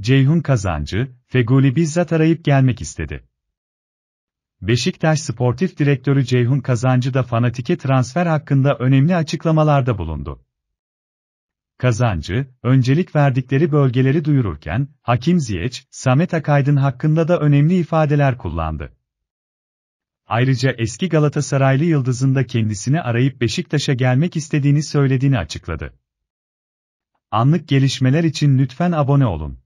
Ceyhun Kazancı, Feguli bizzat arayıp gelmek istedi. Beşiktaş Sportif Direktörü Ceyhun Kazancı da fanatike transfer hakkında önemli açıklamalarda bulundu. Kazancı, öncelik verdikleri bölgeleri duyururken, Hakim Ziyeç, Samet Akaydın hakkında da önemli ifadeler kullandı. Ayrıca eski Galatasaraylı yıldızın da kendisini arayıp Beşiktaş'a gelmek istediğini söylediğini açıkladı. Anlık gelişmeler için lütfen abone olun.